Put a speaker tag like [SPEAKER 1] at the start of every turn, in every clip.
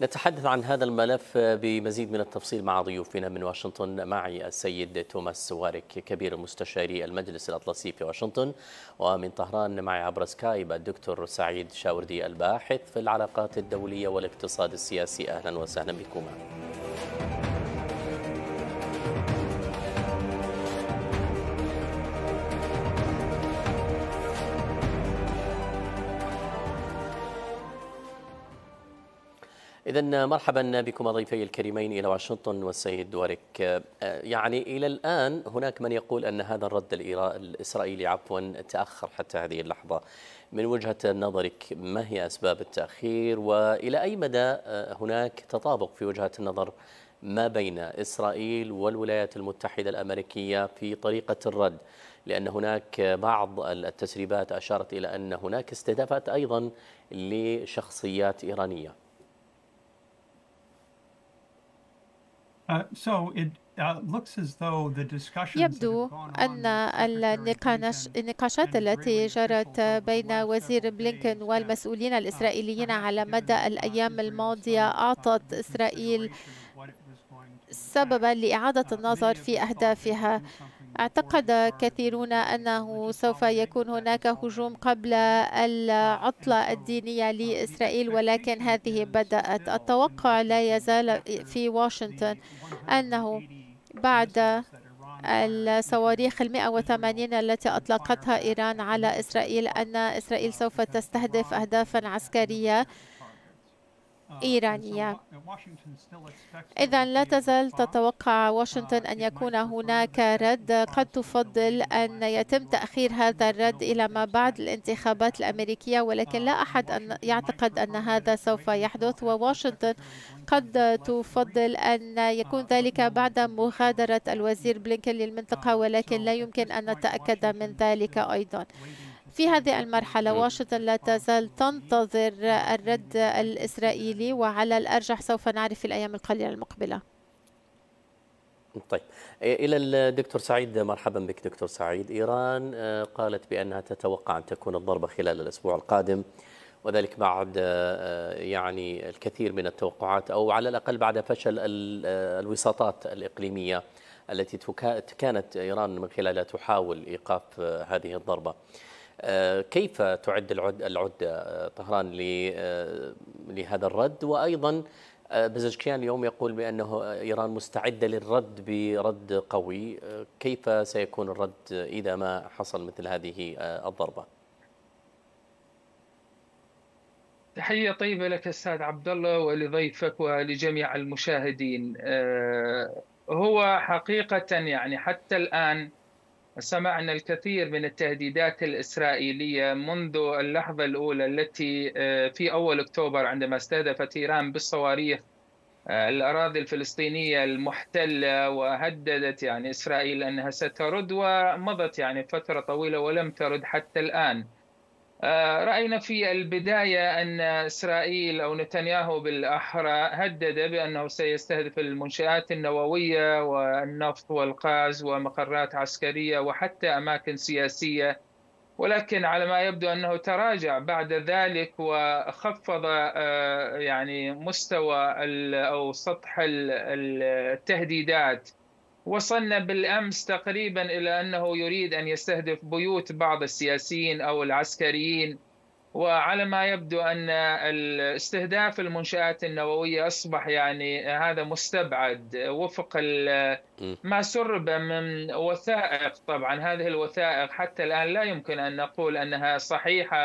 [SPEAKER 1] نتحدث عن هذا الملف بمزيد من التفصيل مع ضيوفنا من واشنطن معي السيد توماس سوارك كبير مستشاري المجلس الأطلسي في واشنطن ومن طهران معي عبر سكايب الدكتور سعيد شاوردي الباحث في العلاقات الدولية والاقتصاد السياسي أهلا وسهلا بكما إذا مرحبا بكم ضيفي الكريمين إلى واشنطن والسيد دوريك آه، يعني إلى الآن هناك من يقول أن هذا الرد الإسرائيلي عفوا تأخر حتى هذه اللحظة من وجهة نظرك ما هي أسباب التأخير وإلى أي مدى آه، هناك تطابق في وجهة النظر ما بين إسرائيل والولايات المتحدة الأمريكية في طريقة الرد لأن هناك بعض التسريبات أشارت إلى أن هناك استهدافات أيضا لشخصيات إيرانية
[SPEAKER 2] Uh, uh, يبدو
[SPEAKER 3] أن النقاشات التي جرت بين وزير بلينكن والمسؤولين الإسرائيليين على مدى الأيام الماضية أعطت إسرائيل سببا لإعادة uh, النظر في أهدافها اعتقد كثيرون أنه سوف يكون هناك هجوم قبل العطلة الدينية لإسرائيل ولكن هذه بدأت التوقع لا يزال في واشنطن أنه بعد الصواريخ ال 180 التي أطلقتها إيران على إسرائيل أن إسرائيل سوف تستهدف أهدافا عسكرية
[SPEAKER 2] آه، إيرانية
[SPEAKER 3] إذا لا تزال تتوقع واشنطن أن uh, يكون هناك رد قد تفضل أن يتم تأخير هذا الرد إلى ما بعد الانتخابات الأمريكية ولكن لا uh, أحد أن يعتقد أن هذا سوف يحدث وواشنطن قد تفضل أن يكون uh, ذلك بعد مغادرة الوزير بلينكن للمنطقة ولكن لا يمكن أن نتأكد من ذلك أيضا في هذه المرحلة واشنطن لا تزال تنتظر الرد الإسرائيلي وعلى الأرجح سوف نعرف في الأيام القليلة المقبلة
[SPEAKER 1] طيب إلى الدكتور سعيد مرحبا بك دكتور سعيد إيران آه، قالت بأنها تتوقع أن تكون الضربة خلال الأسبوع القادم وذلك بعد آه، يعني الكثير من التوقعات أو على الأقل بعد فشل آه، الوساطات الإقليمية التي كانت إيران من خلالها تحاول إيقاف هذه الضربة آه، كيف تعد العدة طهران آه، لهذا الرد وأيضا آه، بزجكيان اليوم يقول بأنه إيران مستعدة للرد برد قوي كيف سيكون الرد إذا ما حصل مثل هذه الضربة
[SPEAKER 2] تحية طيبة لك أستاذ عبد الله ولضيفك ولجميع المشاهدين هو حقيقة يعني حتى الآن سمعنا الكثير من التهديدات الإسرائيلية منذ اللحظة الأولى التي آه، في أول أكتوبر عندما استهدفت إيران بالصواريخ آه، الأراضي الفلسطينية المحتلة وهددت يعني إسرائيل أنها سترد ومضت يعني فترة طويلة ولم ترد حتى الآن آه، راينا في البدايه ان اسرائيل او نتنياهو بالاحرى هدد بانه سيستهدف المنشات النوويه والنفط والغاز ومقرات عسكريه وحتى اماكن سياسيه ولكن على ما يبدو انه تراجع بعد ذلك وخفض آه، يعني مستوى او سطح التهديدات وصلنا بالامس تقريبا الى انه يريد ان يستهدف بيوت بعض السياسيين او العسكريين وعلى ما يبدو ان استهداف المنشات النوويه اصبح يعني هذا مستبعد وفق ما سرب من وثائق طبعا هذه الوثائق حتى الان لا يمكن ان نقول انها صحيحه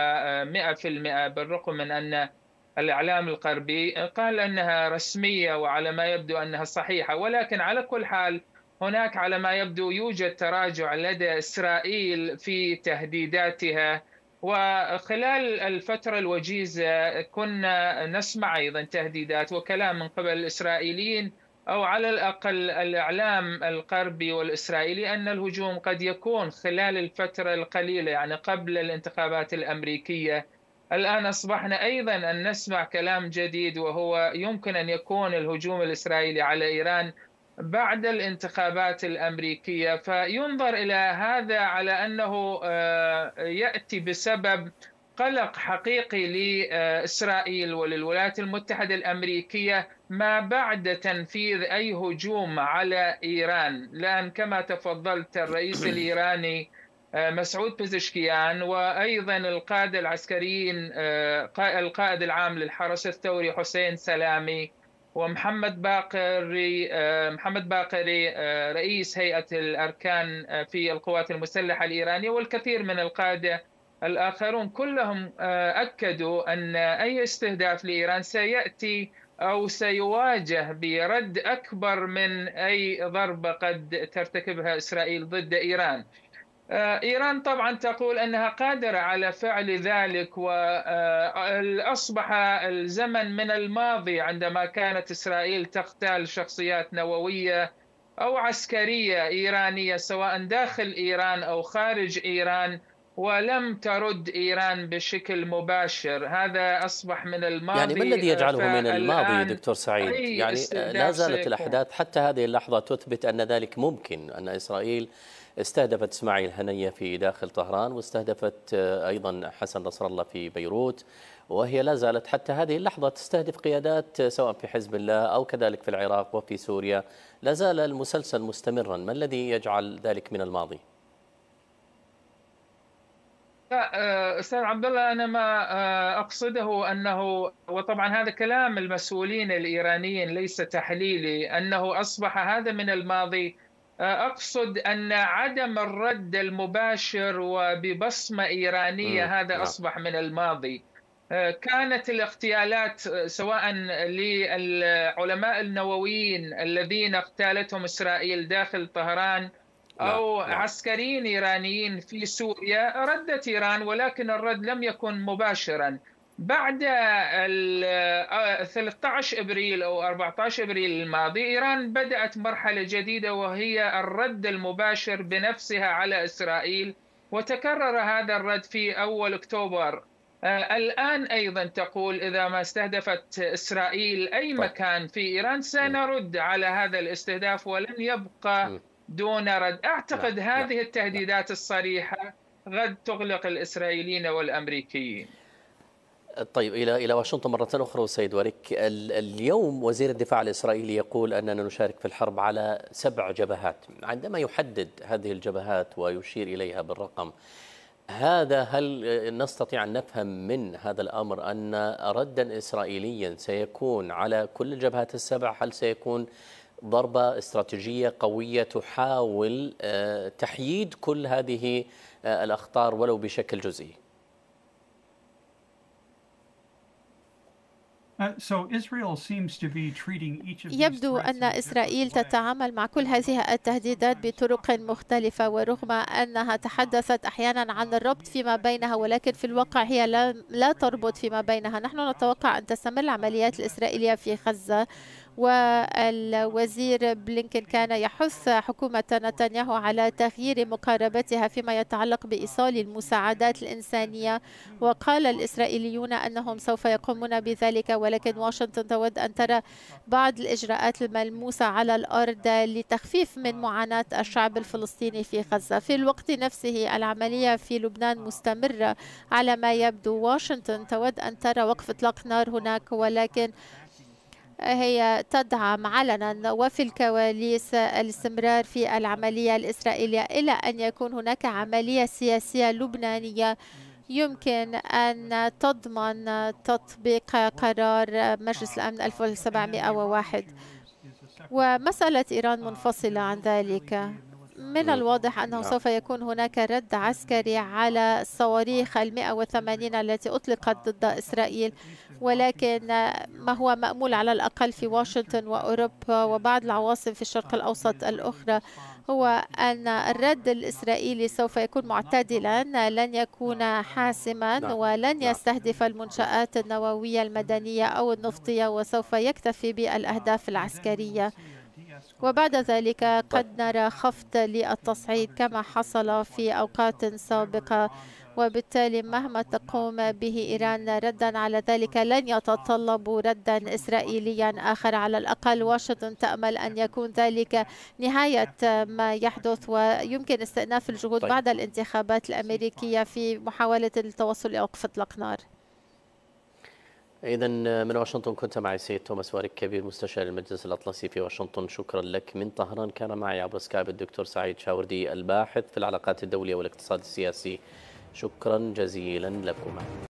[SPEAKER 2] 100% آه، بالرغم من ان الاعلام الغربي قال انها رسميه وعلى ما يبدو انها صحيحه ولكن على كل حال هناك على ما يبدو يوجد تراجع لدى اسرائيل في تهديداتها وخلال الفترة الوجيزة كنا نسمع أيضا تهديدات وكلام من قبل الإسرائيليين أو على الأقل الإعلام الغربي والإسرائيلي أن الهجوم قد يكون خلال الفترة القليلة يعني قبل الانتخابات الأمريكية الآن أصبحنا أيضا أن نسمع كلام جديد وهو يمكن أن يكون الهجوم الإسرائيلي على إيران بعد الانتخابات الامريكيه فينظر الى هذا على انه آه، ياتي بسبب قلق حقيقي لاسرائيل وللولايات المتحده الامريكيه ما بعد تنفيذ اي هجوم على ايران، لان كما تفضلت الرئيس الايراني آه، مسعود بزشكيان وايضا القاده العسكريين آه، القائد العام للحرس الثوري حسين سلامي ومحمد باقري محمد باقري آه، آه، رئيس هيئة الأركان آه، في القوات المسلحة الإيرانية والكثير من القادة الآخرون كلهم أكدوا أن أي استهداف لإيران سيأتي أو سيواجه برد أكبر من أي ضربة قد ترتكبها إسرائيل ضد إيران آه، إيران طبعا تقول أنها قادرة على فعل ذلك وأصبح آه، الزمن من الماضي عندما كانت إسرائيل تقتال شخصيات نووية أو عسكرية إيرانية سواء داخل إيران أو خارج إيران ولم ترد ايران بشكل مباشر هذا اصبح من الماضي يعني ما الذي يجعله من الماضي دكتور
[SPEAKER 1] سعيد يعني آه، لا زالت الاحداث حتى هذه اللحظه تثبت ان ذلك ممكن ان اسرائيل استهدفت اسماعيل هنيه في داخل طهران واستهدفت آه، ايضا حسن نصر الله في بيروت وهي لا زالت حتى هذه اللحظه تستهدف قيادات آه، سواء في حزب الله او كذلك في العراق وفي سوريا لا زال المسلسل مستمرا ما الذي يجعل ذلك من الماضي
[SPEAKER 2] لا آه، استاذ عبد الله انا ما آه، اقصده انه وطبعا هذا كلام المسؤولين الايرانيين ليس تحليلي انه اصبح هذا من الماضي آه، اقصد ان عدم الرد المباشر وببصمه ايرانيه هذا نعم. اصبح من الماضي كانت الاغتيالات سواء للعلماء النوويين الذين اغتالتهم اسرائيل داخل طهران أو لا. عسكريين إيرانيين في سوريا ردت إيران ولكن الرد لم يكن مباشرا بعد 13 ابريل او 14 ابريل الماضي ايران بدات مرحله جديده وهي الرد المباشر بنفسها على اسرائيل وتكرر هذا الرد في اول اكتوبر آه، الان ايضا تقول اذا ما استهدفت اسرائيل اي طيب. مكان في ايران سنرد على هذا الاستهداف ولن يبقى دون رد اعتقد لا. هذه لا. التهديدات الصريحه قد تغلق الاسرائيليين والامريكيين
[SPEAKER 1] طيب الى الى واشنطن مره اخرى سيد وريك اليوم وزير الدفاع الاسرائيلي يقول اننا نشارك في الحرب على سبع جبهات عندما يحدد هذه الجبهات ويشير اليها بالرقم هذا هل نستطيع ان نفهم من هذا الامر ان ردا اسرائيليا سيكون على كل الجبهات السبع هل سيكون ضربة استراتيجية قوية تحاول آه، تحييد كل هذه آه، الأخطار ولو بشكل جزئي
[SPEAKER 3] uh, يبدو أن إسرائيل تتعامل مع كل هذه التهديدات بطرق مختلفة ورغم أنها تحدثت أحيانا عن الربط فيما بينها ولكن في الواقع هي لا, لا تربط فيما بينها نحن نتوقع أن تستمر العمليات الإسرائيلية في غزة والوزير بلينكن كان يحث حكومة نتنياهو على تغيير مقاربتها فيما يتعلق بإيصال المساعدات الإنسانية وقال الإسرائيليون أنهم سوف يقومون بذلك ولكن واشنطن تود أن ترى بعض الإجراءات الملموسة على الأرض لتخفيف من معاناة الشعب الفلسطيني في غزة في الوقت نفسه العملية في لبنان مستمرة على ما يبدو واشنطن تود أن ترى وقف إطلاق نار هناك ولكن هي تدعم علنا وفي الكواليس الاستمرار في العملية الإسرائيلية إلى أن يكون هناك عملية سياسية لبنانية يمكن أن تضمن تطبيق قرار مجلس الأمن 1701 ومسألة إيران منفصلة عن ذلك من الواضح أنه نعم. سوف يكون هناك رد عسكري على الصواريخ المئة وثمانين التي أطلقت ضد إسرائيل ولكن ما هو مأمول على الأقل في واشنطن وأوروبا وبعض العواصم في الشرق الأوسط الأخرى هو أن الرد الإسرائيلي سوف يكون معتدلا لن يكون نعم. حاسما نعم. ولن يستهدف المنشآت النووية المدنية أو النفطية وسوف يكتفي بالأهداف العسكرية وبعد ذلك قد نرى خفض للتصعيد كما حصل في أوقات سابقة وبالتالي مهما تقوم به إيران ردا على ذلك لن يتطلب ردا إسرائيليا آخر على الأقل واشنطن تأمل أن يكون ذلك نهاية ما يحدث ويمكن استئناف الجهود طيب. بعد الانتخابات الأمريكية في محاولة التوصل إلى وقف إطلاق نار
[SPEAKER 1] إذا آه، من واشنطن كنت معي سيد توماس وارك كبير مستشار المجلس الأطلسي في واشنطن شكرا لك من طهران كان معي عبر سكايب الدكتور سعيد شاوردي الباحث في العلاقات الدولية والاقتصاد السياسي شكرا جزيلا لكما